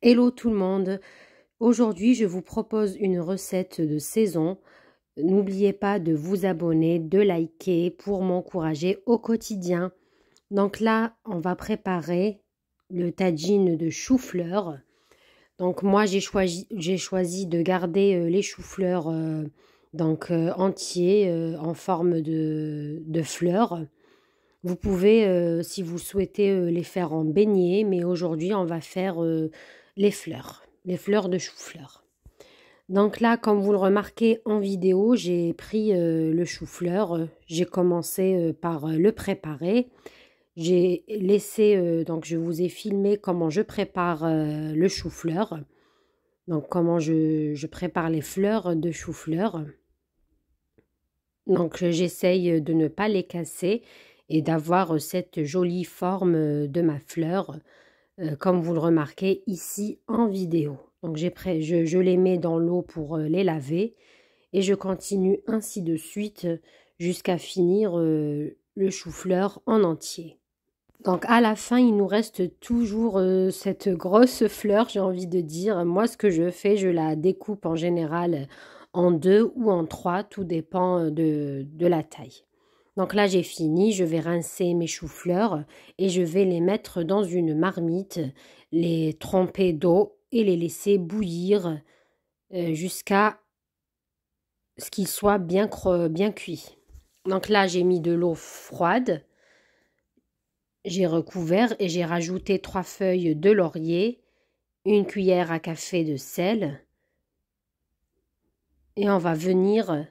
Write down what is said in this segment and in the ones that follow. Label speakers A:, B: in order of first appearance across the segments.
A: Hello tout le monde, aujourd'hui je vous propose une recette de saison. N'oubliez pas de vous abonner, de liker pour m'encourager au quotidien. Donc là, on va préparer le tagine de chou-fleur. Donc moi j'ai choisi, choisi, de garder euh, les chou fleurs euh, donc euh, entiers en forme de, de fleurs. Vous pouvez, si vous souhaitez, les faire en beignet, mais aujourd'hui, on va faire les fleurs, les fleurs de chou-fleur. Donc là, comme vous le remarquez en vidéo, j'ai pris euh, le chou-fleur. Euh, j'ai commencé euh, par le préparer. J'ai laissé, donc je vous ai filmé comment je prépare le chou-fleur. Donc comment je, je, prépare les fleurs de chou-fleur. Donc j'essaye de ne pas les casser et d'avoir cette jolie forme de ma fleur. Euh, comme vous le remarquez ici en vidéo. Donc j'ai je, je les mets dans l'eau pour euh, les laver et je continue ainsi de suite jusqu'à finir euh, le chou-fleur en entier. Donc à la fin, il nous reste toujours cette grosse fleur, j'ai envie de dire. Moi, ce que je fais, je la découpe en général en deux ou en trois, tout dépend de, de la taille. Donc là, j'ai fini, je vais rincer mes choux-fleurs et je vais les mettre dans une marmite, les tremper d'eau et les laisser bouillir euh, jusqu'à ce qu'ils soient bien, bien cuits. Donc là, j'ai mis de l'eau froide, j'ai recouvert et j'ai rajouté trois feuilles de laurier, une cuillère à café de sel et on va venir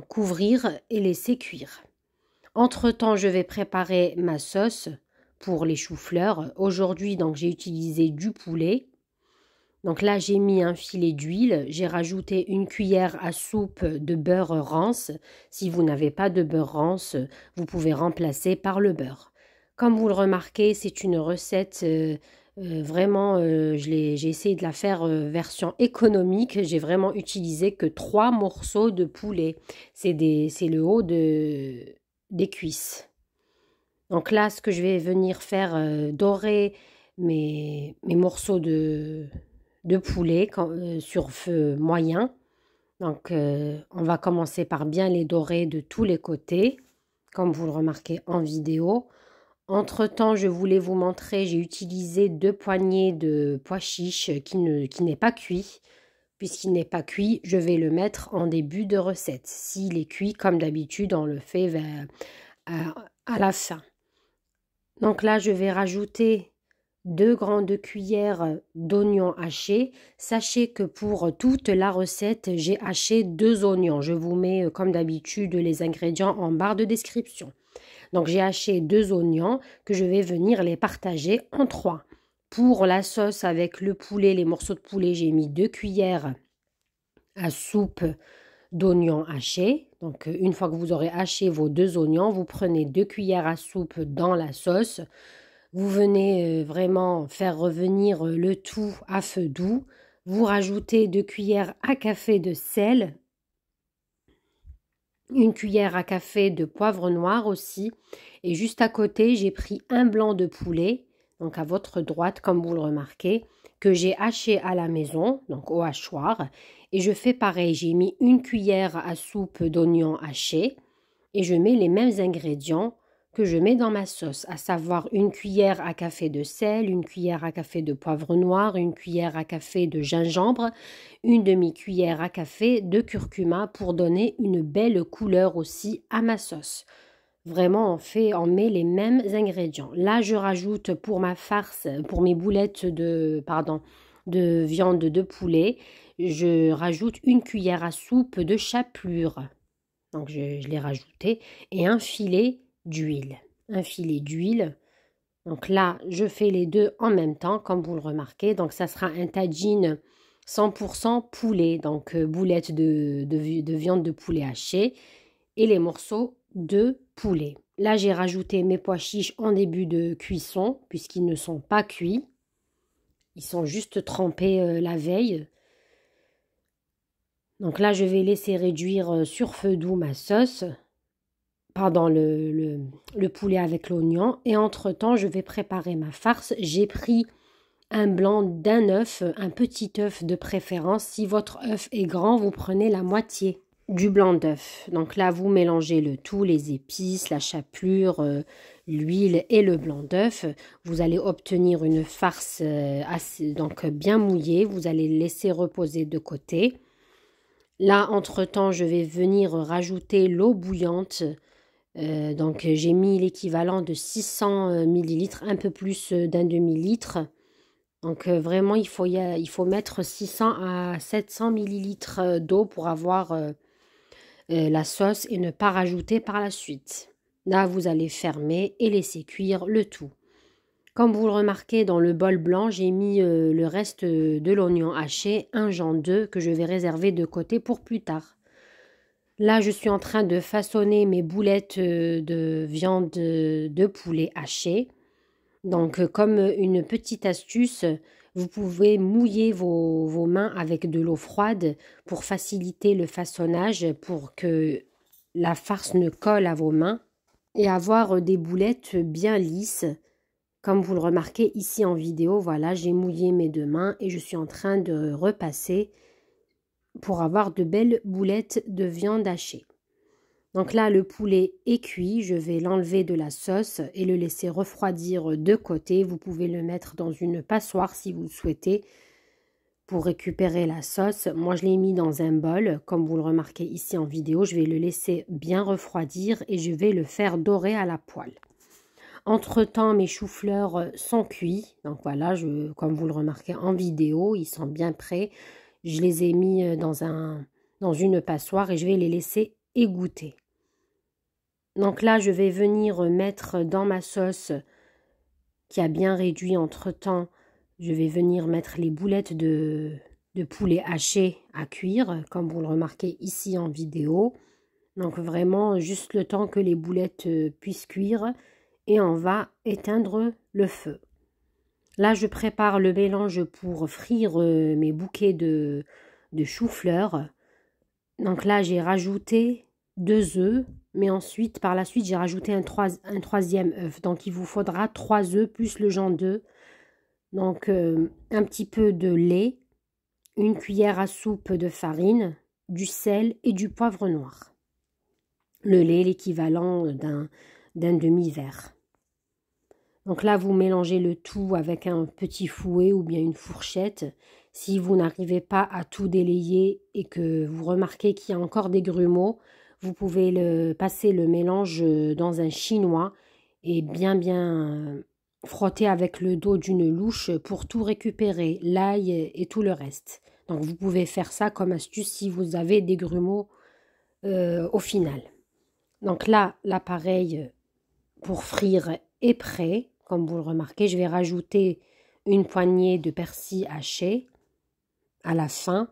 A: couvrir et laisser cuire. Entre-temps, je vais préparer ma sauce pour les choux-fleurs. Aujourd'hui, donc j'ai utilisé du poulet. Donc là, j'ai mis un filet d'huile, j'ai rajouté une cuillère à soupe de beurre rance. Si vous n'avez pas de beurre rance, vous pouvez remplacer par le beurre. Comme vous le remarquez, c'est une recette euh, euh, vraiment, euh, j'ai essayé de la faire euh, version économique. J'ai vraiment utilisé que trois morceaux de poulet. C'est le haut de, des cuisses. Donc là, ce que je vais venir faire, dorer mes, morceaux de, poulet sur feu moyen. Donc on va commencer par bien les dorer de tous les côtés, comme vous le remarquez en vidéo. Entre-temps, je voulais vous montrer, j'ai utilisé deux poignées de pois chiche qui n'est pas cuit. Puisqu'il n'est pas cuit, je vais le mettre en début de recette. S'il est cuit, comme d'habitude, on le fait à, à la fin. Donc là, je vais rajouter deux grandes cuillères d'oignons hachés. Sachez que pour toute la recette, j'ai haché deux oignons. Je vous mets, euh, comme d'habitude, les ingrédients en barre de description. Donc j'ai haché deux oignons que je vais venir les partager en trois. Pour la sauce avec le poulet, les morceaux de poulet, j'ai mis deux cuillères à soupe d'oignons hachés. Donc une fois que vous aurez haché vos deux oignons, vous prenez deux cuillères à soupe dans la sauce. Vous venez euh, vraiment faire revenir euh, le tout à feu doux. Vous rajoutez deux cuillères à café de sel, une cuillère à café de poivre noir aussi. Et juste à côté, j'ai pris un blanc de poulet, donc à votre droite, comme vous le remarquez, que j'ai haché à la maison, donc au hachoir. Et je fais pareil, j'ai mis une cuillère à soupe d'oignon haché et je mets les mêmes ingrédients que je mets dans ma sauce, à savoir une cuillère à café de sel, une cuillère à café de poivre noir, une cuillère à café de gingembre, une demi-cuillère à café de curcuma pour donner une belle couleur aussi à ma sauce. Vraiment, on fait, on met les mêmes ingrédients. Là, je rajoute pour ma farce, pour mes boulettes de, pardon, de viande de poulet, je rajoute une cuillère à soupe de chapelure. Donc je, je l'ai rajouté et un filet d'huile. Un filet d'huile. Donc là, je fais les deux en même temps, comme vous le remarquez. Donc ça sera un tagine 100% poulet, donc euh, boulette de, viande de poulet hachée et les morceaux de poulet. Là, j'ai rajouté mes pois chiches en début de cuisson, puisqu'ils ne sont pas cuits. Ils sont juste trempés euh, la veille. Donc là, je vais laisser réduire euh, sur feu doux ma sauce pardon, le, poulet avec l'oignon. Et entre-temps, je vais préparer ma farce. J'ai pris un blanc d'un œuf, un petit œuf de préférence. Si votre œuf est grand, vous prenez la moitié du blanc d'œuf. Donc là, vous mélangez le tout, les épices, la chapelure, euh, l'huile et le blanc d'œuf. Vous allez obtenir une farce euh, donc bien mouillée. Vous allez laisser reposer de côté. Là, entre-temps, je vais venir rajouter l'eau bouillante euh, donc euh, j'ai mis l'équivalent de 600 euh, millilitres, un peu plus d'un demi-litre. Donc vraiment, il faut, il faut mettre 600 à 700 millilitres d'eau pour avoir la sauce et ne pas rajouter par la suite. Là, vous allez fermer et laisser cuire le tout. Comme vous le remarquez, dans le bol blanc, j'ai mis le reste de l'oignon haché, un genre deux, que je vais réserver de côté pour plus tard. Là, je suis en train de façonner mes boulettes euh, de viande euh, de poulet hachée. Donc, euh, comme une petite astuce, vous pouvez mouiller vos, vos mains avec de l'eau froide pour faciliter le façonnage, pour que la farce ne colle à vos mains et avoir des boulettes bien lisses. Comme vous le remarquez ici en vidéo, voilà, j'ai mouillé mes deux mains et je suis en train de repasser pour avoir de belles boulettes de viande hachée. Donc là, le poulet est cuit, je vais l'enlever de la sauce et le laisser refroidir de côté. Vous pouvez le mettre dans une passoire si vous le souhaitez pour récupérer la sauce. Moi, je l'ai mis dans un bol, comme vous le remarquez ici en vidéo. Je vais le laisser bien refroidir et je vais le faire dorer à la poêle. Entre-temps, mes choux-fleurs sont cuits. Donc voilà, je, comme vous le remarquez en vidéo, ils sont bien prêts. Je les ai mis euh, dans, un, dans une passoire et je vais les laisser égoutter. Donc là, je vais venir mettre dans ma sauce qui a bien réduit entre-temps, je vais venir mettre les boulettes de, de poulet haché à cuire, comme vous le remarquez ici en vidéo. Donc vraiment juste le temps que les boulettes euh, puissent cuire et on va éteindre le feu. Là, je prépare le mélange pour frire euh, mes bouquets de, de chou-fleur. Donc là, j'ai rajouté deux œufs, mais ensuite, par la suite, j'ai rajouté un, troisième œuf. Donc, il vous faudra trois œufs plus le genre d'œuf. Donc, euh, un petit peu de lait, une cuillère à soupe de farine, du sel et du poivre noir. Le lait, l'équivalent d'un demi-verre. Donc là, vous mélangez le tout avec un petit fouet ou bien une fourchette. Si vous n'arrivez pas à tout délayer et que vous remarquez qu'il y a encore des grumeaux, vous pouvez passer le mélange euh, dans un chinois et bien bien euh, frotter avec le dos d'une louche pour tout récupérer, l'ail et tout le reste. Donc vous pouvez faire ça comme astuce si vous avez des grumeaux euh, au final. Donc là, l'appareil pour frire est prêt. Comme vous le remarquez, je vais rajouter une poignée de persil haché à la fin.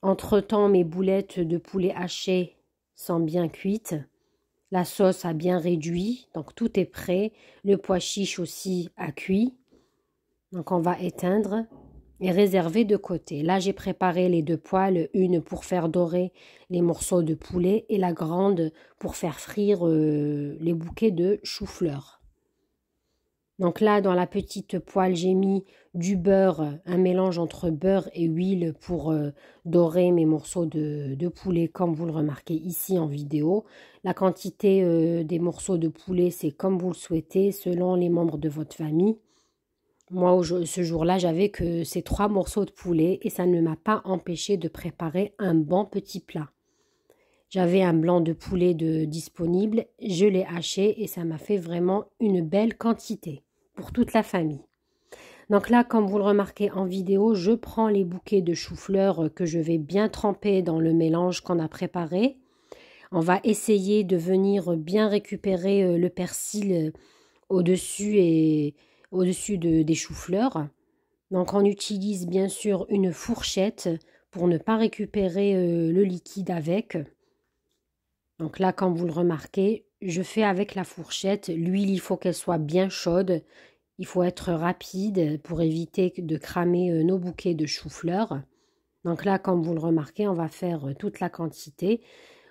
A: Entre-temps, mes boulettes de poulet haché sont bien cuites. La sauce a bien réduit, donc tout est prêt. Le pois chiche aussi a cuit. Donc on va éteindre et réserver de côté. Là, j'ai préparé les deux poêles, une pour faire dorer les morceaux de poulet et la grande pour faire frire euh, les bouquets de chou-fleur. Donc là, dans la petite poêle, j'ai mis du beurre, un mélange entre beurre et huile pour euh, dorer mes morceaux de, poulet, comme vous le remarquez ici en vidéo. La quantité euh, des morceaux de poulet, c'est comme vous le souhaitez, selon les membres de votre famille. Moi, ce jour-là, j'avais que ces trois morceaux de poulet et ça ne m'a pas empêché de préparer un bon petit plat. J'avais un blanc de poulet de disponible, je l'ai haché et ça m'a fait vraiment une belle quantité pour toute la famille. Donc là, comme vous le remarquez en vidéo, je prends les bouquets de chou fleurs euh, que je vais bien tremper dans le mélange qu'on a préparé. On va essayer de venir bien récupérer euh, le persil euh, au-dessus et au-dessus de, des choux-fleurs. Donc on utilise bien sûr une fourchette pour ne pas récupérer le liquide avec. Donc là, comme vous le remarquez, je fais avec la fourchette. L'huile, il faut qu'elle soit bien chaude. Il faut être rapide pour éviter de cramer euh, nos bouquets de chou-fleur. Donc là, comme vous le remarquez, on va faire euh, toute la quantité.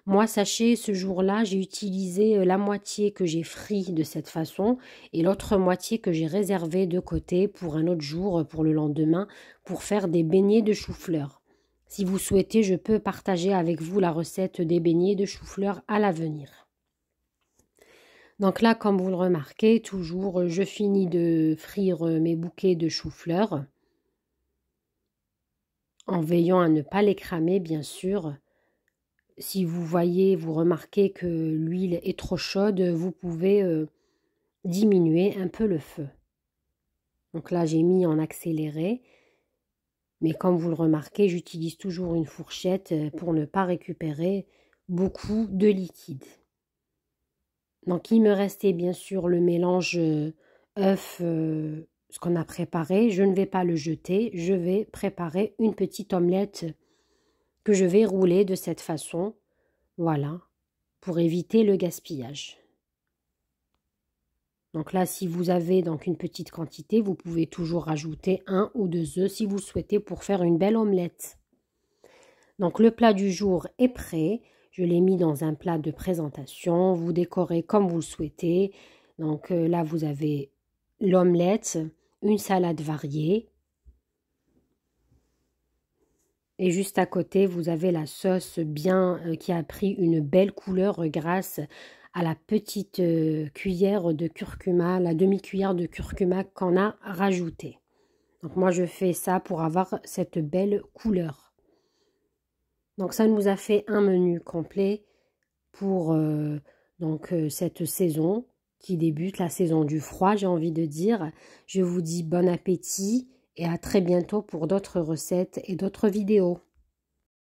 A: Moi, sachez, ce jour-là, j'ai utilisé euh, la moitié que j'ai frit de cette façon et l'autre moitié que j'ai réservée de côté pour un autre jour, pour le lendemain, pour faire des beignets de chou-fleur. Si vous souhaitez, je peux partager avec vous la recette des beignets de chou-fleur à l'avenir. Donc là, comme vous le remarquez, toujours, euh, je finis de frire euh, mes bouquets de chou fleurs en veillant à ne pas les cramer, bien sûr. Si vous voyez, vous remarquez que l'huile est trop chaude, vous pouvez euh, diminuer un peu le feu. Donc là, j'ai mis en accéléré. Mais comme vous le remarquez, j'utilise toujours une fourchette pour ne pas récupérer beaucoup de liquide. Donc il me restait bien sûr le mélange euh, œuf, euh, ce qu'on a préparé. Je ne vais pas le jeter, je vais préparer une petite omelette que je vais rouler de cette façon. Voilà, pour éviter le gaspillage. Donc là, si vous avez donc une petite quantité, vous pouvez toujours rajouter un ou deux œufs si vous souhaitez pour faire une belle omelette. Donc le plat du jour est prêt. Je l'ai mis dans un plat de présentation. Vous décorez comme vous le souhaitez. Donc euh, là, vous avez l'omelette, une salade variée. Et juste à côté, vous avez la sauce bien euh, qui a pris une belle couleur euh, grâce à la petite cuillère de curcuma, la demi-cuillère de curcuma qu'on a rajoutée. Donc moi je fais ça pour avoir cette belle couleur. Donc ça nous a fait un menu complet pour euh, donc, euh, cette saison qui débute, la saison du froid j'ai envie de dire. Je vous dis bon appétit et à très bientôt pour d'autres recettes et d'autres vidéos.